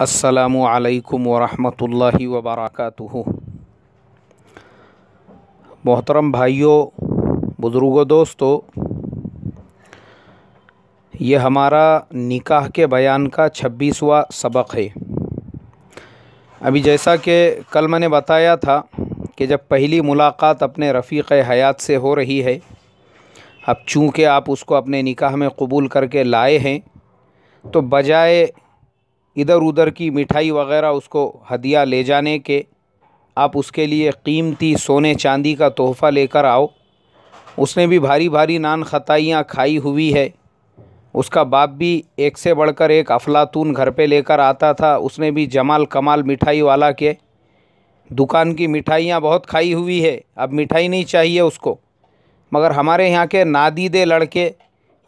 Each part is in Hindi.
असलकम वरहमल वबरक मोहतरम भाइयों बुज़ुर्गों दोस्तों ये हमारा निकाह के बयान का छब्बीसवा सबक है अभी जैसा कि कल मैंने बताया था कि जब पहली मुलाकात अपने रफ़ीक़ हयात से हो रही है अब चूँकि आप उसको अपने निकाह में कबूल करके लाए हैं तो बजाय इधर उधर की मिठाई वगैरह उसको हदिया ले जाने के आप उसके लिए कीमती सोने चांदी का तोहफ़ा लेकर आओ उसने भी भारी भारी नान खताइयाँ खाई हुई है उसका बाप भी एक से बढ़कर एक अफलातून घर पे लेकर आता था उसने भी जमाल कमाल मिठाई वाला के दुकान की मिठाइयाँ बहुत खाई हुई है अब मिठाई नहीं चाहिए उसको मगर हमारे यहाँ के नादीदे लड़के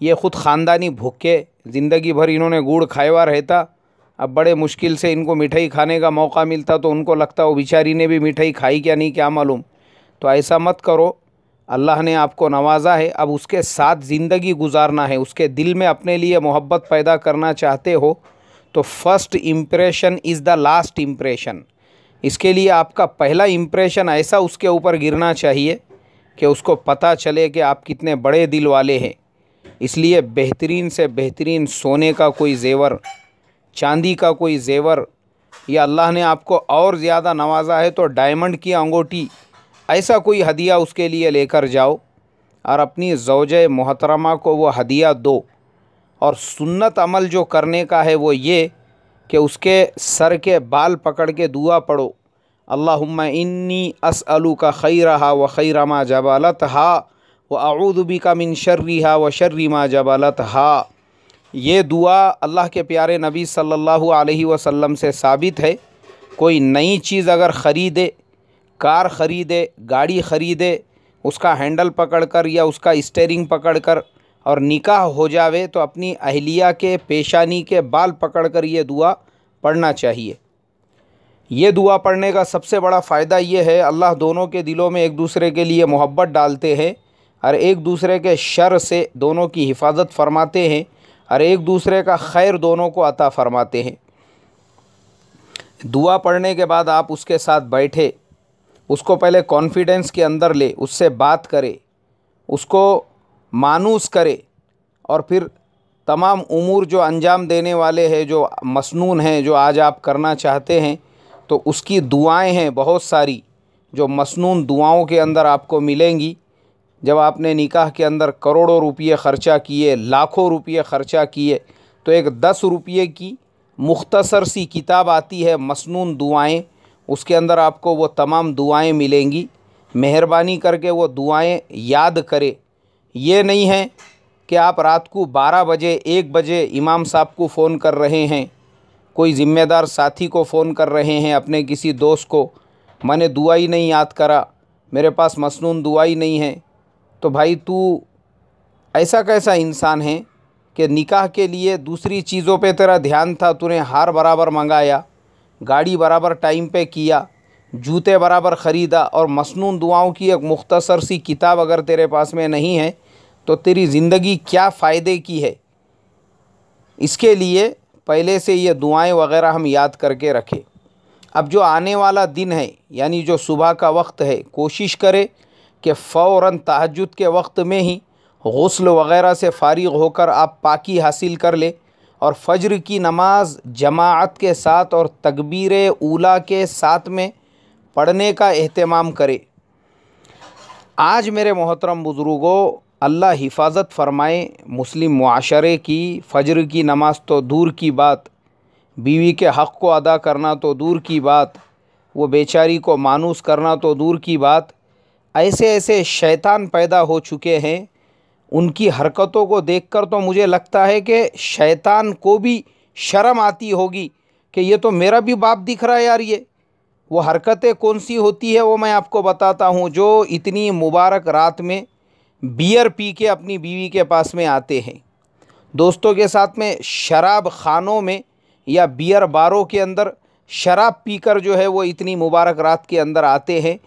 ये ख़ुद ख़ानदानी भूखे ज़िंदगी भर इन्होंने गुड़ खाएवा रहता अब बड़े मुश्किल से इनको मिठाई खाने का मौका मिलता तो उनको लगता वो बिचारी ने भी मिठाई खाई क्या नहीं क्या मालूम तो ऐसा मत करो अल्लाह ने आपको नवाजा है अब उसके साथ ज़िंदगी गुजारना है उसके दिल में अपने लिए मोहब्बत पैदा करना चाहते हो तो first impression is the last impression इसके लिए आपका पहला इम्प्रेशन ऐसा उसके ऊपर गिरना चाहिए कि उसको पता चले कि आप कितने बड़े दिल वाले हैं इसलिए बेहतरीन से बेहतरीन सोने का कोई जेवर चांदी का कोई जेवर या अल्लाह ने आपको और ज़्यादा नवाजा है तो डायमंड की अंगूठी ऐसा कोई हदिया उसके लिए लेकर जाओ और अपनी जोज मोहतरमा को वो हदिया दो और सुन्नत अमल जो करने का है वो ये कि उसके सर के बाल पकड़ के दुआ पढ़ो अल्लाहुम्मा इन्नी असअलू का खैर हा व खैर रमा जबालत हा व आऊदबी का मिन शर्री हा व शर्रीमा जबालत हा ये दुआ अल्लाह के प्यारे नबी सल्लल्लाहु अलैहि वसल्लम से साबित है कोई नई चीज़ अगर ख़रीदे कार ख़रीदे गाड़ी ख़रीदे उसका हैंडल पकड़कर या उसका स्टेयरिंग पकड़कर और निकाह हो जावे तो अपनी अहलिया के पेशानी के बाल पकड़कर ये दुआ पढ़ना चाहिए ये दुआ पढ़ने का सबसे बड़ा फ़ायदा ये है अल्लाह दोनों के दिलों में एक दूसरे के लिए मोहब्बत डालते हैं और एक दूसरे के शर से दोनों की हिफाजत फरमाते हैं और एक दूसरे का खैर दोनों को अता फ़रमाते हैं दुआ पढ़ने के बाद आप उसके साथ बैठे उसको पहले कॉन्फिडेंस के अंदर ले उससे बात करे उसको मानूस करे और फिर तमाम उमूर जो अंजाम देने वाले हैं जो मसनून हैं जो आज आप करना चाहते हैं तो उसकी दुआएं हैं बहुत सारी जो मसनून दुआओं के अंदर आपको मिलेंगी जब आपने निकाह के अंदर करोड़ों रुपये ख़र्चा किए लाखों रुपये ख़र्चा किए तो एक दस रुपये की मुख्तसर सी किताब आती है मसनून दुआएं उसके अंदर आपको वो तमाम दुआएं मिलेंगी मेहरबानी करके वो दुआएं याद करें ये नहीं है कि आप रात को 12 बजे 1 बजे इमाम साहब को फ़ोन कर रहे हैं कोई ज़िम्मेदार साथी को फ़ोन कर रहे हैं अपने किसी दोस्त को मैंने दुआई नहीं याद करा मेरे पास मसनून दुआई नहीं है तो भाई तू ऐसा कैसा इंसान है कि निकाह के लिए दूसरी चीज़ों पे तेरा ध्यान था तूने हार बराबर मंगाया गाड़ी बराबर टाइम पे किया जूते बराबर ख़रीदा और मसनू दुआओं की एक मुख्तसर सी किताब अगर तेरे पास में नहीं है तो तेरी ज़िंदगी क्या फ़ायदे की है इसके लिए पहले से ये दुआएं वगैरह हम याद करके रखें अब जो आने वाला दिन है यानी जो सुबह का वक्त है कोशिश करें कि फ़ौर तहजद के वक्त में ही गसल वग़ैरह से फ़ारिग होकर आप पाकी हासिल कर ले और फजर की नमाज जमात के साथ और तकबीर उला के साथ में पढ़ने का अहतमाम करे आज मेरे मोहतरम बुज़ुर्गों अल्लाह हिफाजत फरमाए मुस्लिम माशरे की फजर की नमाज तो दूर की बात बीवी के हक़ को अदा करना तो दूर की बात वो बेचारी को मानूस करना तो दूर की बात ऐसे ऐसे शैतान पैदा हो चुके हैं उनकी हरकतों को देखकर तो मुझे लगता है कि शैतान को भी शर्म आती होगी कि ये तो मेरा भी बाप दिख रहा है यार ये वो हरकतें कौन सी होती है वो मैं आपको बताता हूँ जो इतनी मुबारक रात में बियर पी के अपनी बीवी के पास में आते हैं दोस्तों के साथ में शराब खानों में या बियर बारों के अंदर शराब पीकर जो है वो इतनी मुबारक रात के अंदर आते हैं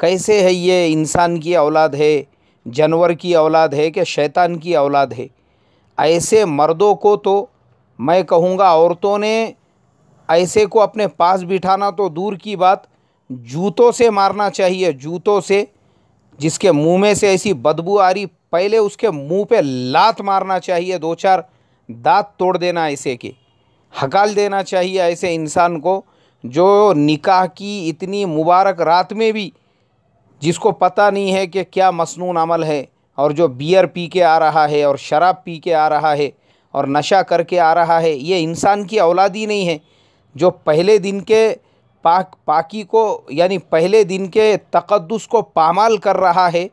कैसे है ये इंसान की औलाद है जानवर की औलाद है कि शैतान की औलाद है ऐसे मर्दों को तो मैं कहूँगा औरतों ने ऐसे को अपने पास बिठाना तो दूर की बात जूतों से मारना चाहिए जूतों से जिसके मुंह में से ऐसी बदबू आ रही पहले उसके मुंह पे लात मारना चाहिए दो चार दांत तोड़ देना ऐसे के हकाल देना चाहिए ऐसे इंसान को जो निकाह की इतनी मुबारक रात में भी जिसको पता नहीं है कि क्या मसनून अमल है और जो बियर पी के आ रहा है और शराब पी के आ रहा है और नशा करके आ रहा है ये इंसान की औलाद ही नहीं है जो पहले दिन के पाक पाकी को यानी पहले दिन के तकदस को पामाल कर रहा है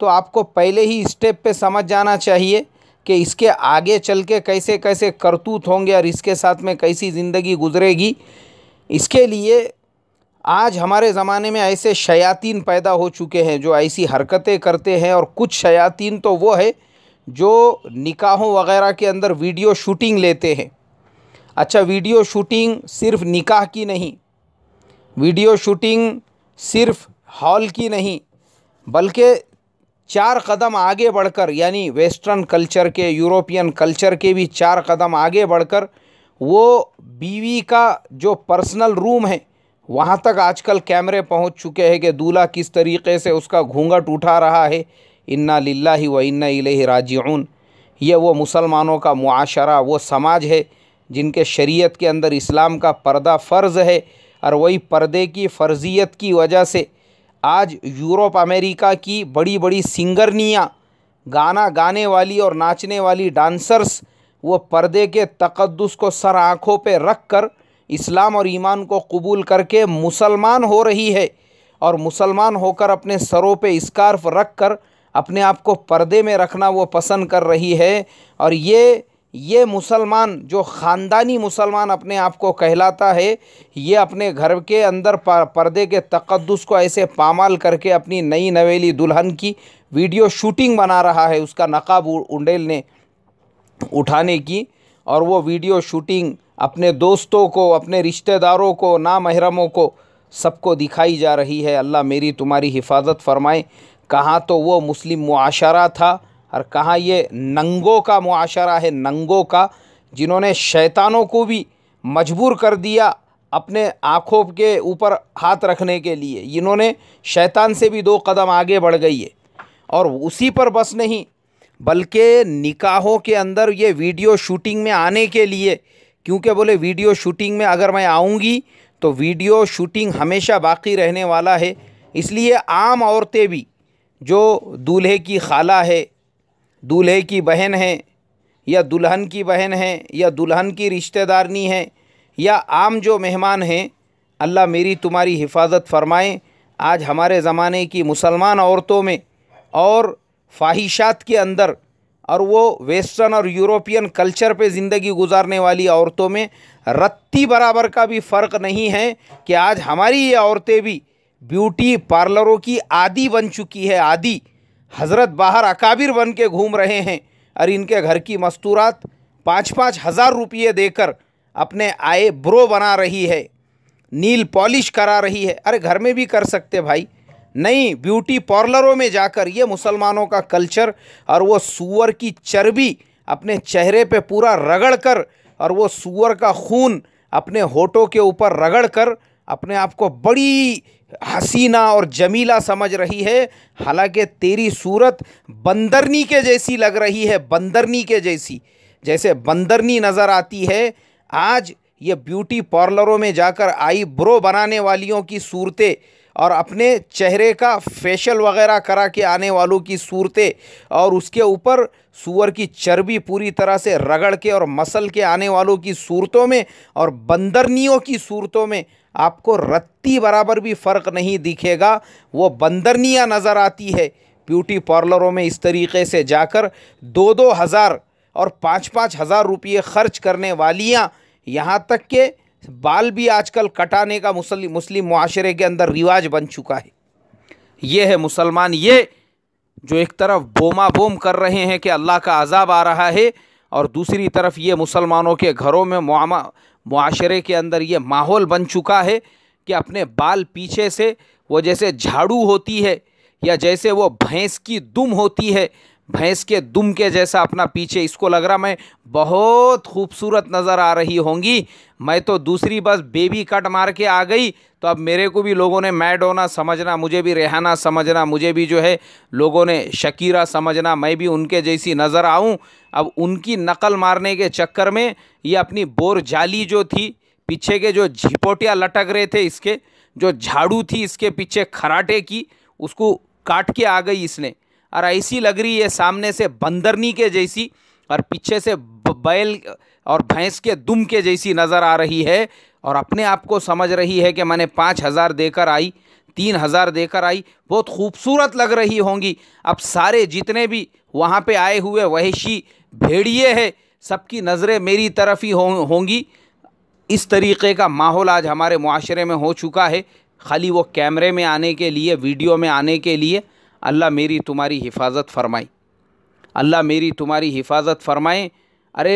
तो आपको पहले ही स्टेप पे समझ जाना चाहिए कि इसके आगे चल के कैसे कैसे करतूत होंगे और इसके साथ में कैसी ज़िंदगी गुजरेगी इसके लिए आज हमारे ज़माने में ऐसे शयातीन पैदा हो चुके हैं जो ऐसी हरकतें करते हैं और कुछ शयातीन तो वो है जो निकाहों वगैरह के अंदर वीडियो शूटिंग लेते हैं अच्छा वीडियो शूटिंग सिर्फ निकाह की नहीं वीडियो शूटिंग सिर्फ हॉल की नहीं बल्कि चार कदम आगे बढ़कर यानी वेस्टर्न कल्चर के यूरोपियन कल्चर के भी चार कदम आगे बढ़कर वो बीवी का जो पर्सनल रूम है वहाँ तक आजकल कैमरे पहुँच चुके हैं कि दूल्हा किस तरीके से उसका घूंघट उठा रहा है इन्ना लिल्ला व इन्ना इलेहि राजिऊन ये वो मुसलमानों का मुआशरा वो समाज है जिनके शरीयत के अंदर इस्लाम का पर्दा फ़र्ज़ है और वही पर्दे की फ़र्जियत की वजह से आज यूरोप अमेरिका की बड़ी बड़ी सिंगरनियाँ गाना गाने वाली और नाचने वाली डांसर्स वो पर्दे के तकदस को सर आँखों पर रख कर इस्लाम और ईमान को कबूल करके मुसलमान हो रही है और मुसलमान होकर अपने सरों पे स्कार्फ रख कर अपने आप को पर्दे में रखना वो पसंद कर रही है और ये ये मुसलमान जो ख़ानदानी मुसलमान अपने आप को कहलाता है ये अपने घर के अंदर पर्दे के तकदस को ऐसे पामाल करके अपनी नई नवेली दुल्हन की वीडियो शूटिंग बना रहा है उसका नकाब उंडेल ने उठाने की और वो वीडियो शूटिंग अपने दोस्तों को अपने रिश्तेदारों को नामहरमों को सबको दिखाई जा रही है अल्लाह मेरी तुम्हारी हिफाजत फरमाए कहाँ तो वो मुस्लिम मुआशरा था और कहाँ ये नंगों का मुआशरा है नंगों का जिन्होंने शैतानों को भी मजबूर कर दिया अपने आँखों के ऊपर हाथ रखने के लिए इन्होंने शैतान से भी दो कदम आगे बढ़ गई है और उसी पर बस नहीं बल्कि निकाहों के अंदर ये वीडियो शूटिंग में आने के लिए क्योंकि बोले वीडियो शूटिंग में अगर मैं आऊँगी तो वीडियो शूटिंग हमेशा बाकी रहने वाला है इसलिए आम औरतें भी जो दूल्हे की खाला है दूल्हे की बहन है या दुल्हन की बहन है या दुल्हन की रिश्तेदारनी है या आम जो मेहमान हैं अल्लाह मेरी तुम्हारी हिफाजत फरमाए आज हमारे ज़माने की मुसलमान औरतों में और फाहिशात के अंदर और वो वेस्टर्न और यूरोपियन कल्चर पे ज़िंदगी गुजारने वाली औरतों में रत्ती बराबर का भी फ़र्क नहीं है कि आज हमारी ये औरतें भी ब्यूटी पार्लरों की आदि बन चुकी है आदि हज़रत बाहर अकाबिर बन के घूम रहे हैं और इनके घर की मस्तूरात पाँच पाँच हज़ार रुपये देकर अपने आए ब्रो बना रही है नील पॉलिश करा रही है अरे घर में भी कर सकते भाई नहीं ब्यूटी पार्लरों में जाकर ये मुसलमानों का कल्चर और वो सुअर की चर्बी अपने चेहरे पे पूरा रगड़ कर और वो सुअर का खून अपने होठों के ऊपर रगड़ कर अपने आप को बड़ी हसीना और जमीला समझ रही है हालांकि तेरी सूरत बंदरनी के जैसी लग रही है बंदरनी के जैसी जैसे बंदरनी नज़र आती है आज ये ब्यूटी पार्लरों में जाकर आई ब्रो बनाने वालियों की सूरतें और अपने चेहरे का फेशियल वगैरह करा के आने वालों की सूरतें और उसके ऊपर सुअर की चर्बी पूरी तरह से रगड़ के और मसल के आने वालों की सूरतों में और बंदरनियों की सूरतों में आपको रत्ती बराबर भी फ़र्क नहीं दिखेगा वो बंदरनियाँ नज़र आती है ब्यूटी पार्लरों में इस तरीके से जाकर दो दो हज़ार और पाँच पाँच हज़ार रुपये खर्च करने वालियाँ यहाँ तक के बाल भी आजकल कटाने का मुस्लिम मुस्लिम माशरे के अंदर रिवाज बन चुका है ये है मुसलमान ये जो एक तरफ बोमा बोम कर रहे हैं कि अल्लाह का अजाब आ रहा है और दूसरी तरफ ये मुसलमानों के घरों में माशरे के अंदर ये माहौल बन चुका है कि अपने बाल पीछे से वो जैसे झाड़ू होती है या जैसे वो भैंस की दुम होती है भैंस के दुम के जैसा अपना पीछे इसको लग रहा मैं बहुत खूबसूरत नज़र आ रही होंगी मैं तो दूसरी बस बेबी कट मार के आ गई तो अब मेरे को भी लोगों ने मैडोना समझना मुझे भी रेहाना समझना मुझे भी जो है लोगों ने शकीरा समझना मैं भी उनके जैसी नज़र आऊँ अब उनकी नकल मारने के चक्कर में ये अपनी बोर जाली जो थी पीछे के जो झिपोटियाँ लटक रहे थे इसके जो झाड़ू थी इसके पीछे खराटे की उसको काट के आ गई इसने और ऐसी लग रही है सामने से बंदरनी के जैसी और पीछे से बैल और भैंस के दुम के जैसी नज़र आ रही है और अपने आप को समझ रही है कि मैंने पाँच हज़ार देकर आई तीन हज़ार देकर आई बहुत खूबसूरत लग रही होंगी अब सारे जितने भी वहाँ पे आए हुए वहशी भेड़िए है सबकी नज़रें मेरी तरफ ही होंगी इस तरीके का माहौल आज हमारे माशरे में हो चुका है खाली वो कैमरे में आने के लिए वीडियो में आने के लिए अल्लाह मेरी तुम्हारी हिफाजत फरमाए अल्लाह मेरी तुम्हारी हिफाजत फरमाए अरे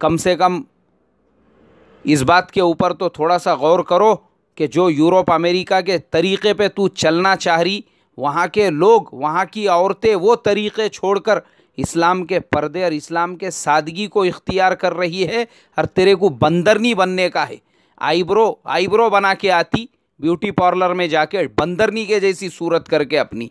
कम से कम इस बात के ऊपर तो थोड़ा सा गौर करो कि जो यूरोप अमेरिका के तरीक़े पे तू चलना चाह रही वहाँ के लोग वहाँ की औरतें वो तरीक़े छोड़कर इस्लाम के पर्दे और इस्लाम के सादगी को इख्तियार कर रही है और तेरे को बंदरनी बनने का है आईब्रो आईब्रो बना के आती ब्यूटी पार्लर में जाके बंदरनी के जैसी सूरत करके अपनी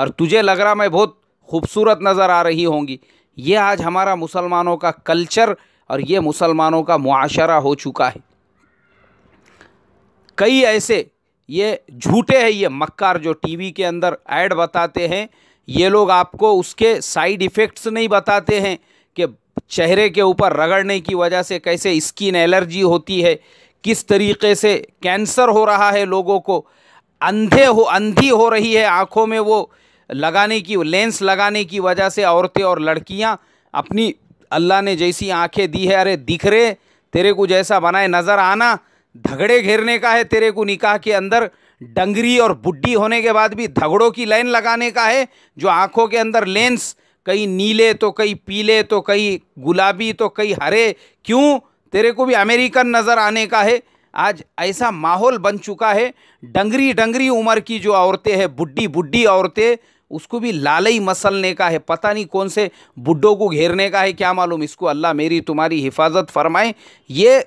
और तुझे लग रहा मैं बहुत खूबसूरत नज़र आ रही होंगी ये आज हमारा मुसलमानों का कल्चर और ये मुसलमानों का मुआशरा हो चुका है कई ऐसे ये झूठे हैं ये मक्कार जो टीवी के अंदर ऐड बताते हैं ये लोग आपको उसके साइड इफ़ेक्ट्स नहीं बताते हैं कि चेहरे के ऊपर रगड़ने की वजह से कैसे स्किन एलर्जी होती है किस तरीके से कैंसर हो रहा है लोगों को अंधे हो अंधी हो रही है आँखों में वो लगाने की लेंस लगाने की वजह से औरतें और लड़कियां अपनी अल्लाह ने जैसी आंखें दी है अरे दिख रहे तेरे को जैसा बनाए नज़र आना धगड़े घेरने का है तेरे को निकाह के अंदर डंगरी और बुढ़ी होने के बाद भी धगड़ों की लाइन लगाने का है जो आँखों के अंदर लेंस कई नीले तो कई पीले तो कई गुलाबी तो कई हरे क्यों तेरे को भी अमेरिकन नज़र आने का है आज ऐसा माहौल बन चुका है डंगरी डंगरी उम्र की जो औरतें हैं बुढ़ी बुढ़ी औरतें उसको भी लालई मसलने का है पता नहीं कौन से बुड्ढों को घेरने का है क्या मालूम इसको अल्लाह मेरी तुम्हारी हिफाजत फरमाए ये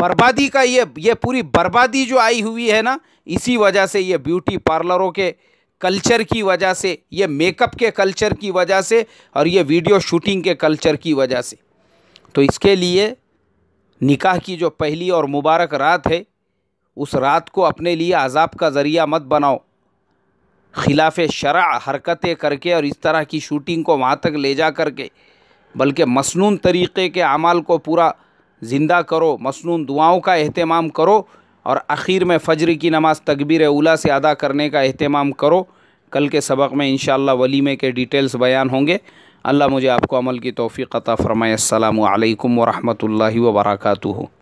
बर्बादी का ये ये पूरी बर्बादी जो आई हुई है ना इसी वजह से ये ब्यूटी पार्लरों के कल्चर की वजह से ये मेकअप के कल्चर की वजह से और ये वीडियो शूटिंग के कल्चर की वजह से तो इसके लिए निकाह की जो पहली और मुबारक रात है उस रात को अपने लिए अजाब का ज़रिया मत बनाओ खिलाफ शरा हरकतें करके और इस तरह की शूटिंग को वहाँ तक ले जा करके बल्कि मसनू तरीक़े के अमाल को पूरा ज़िंदा करो मसनू दुआओं का अहतमाम करो और आखिर में फ़जर की नमाज़ तकबीर उला से अदा करने का अहतमाम करो कल के सबक में इन वलीमे के डिटेल्स बयान होंगे अल्लाह मुझे आपको अमल की तोफ़ी अता फ़रमाए अल्लाम वरहमल वर्का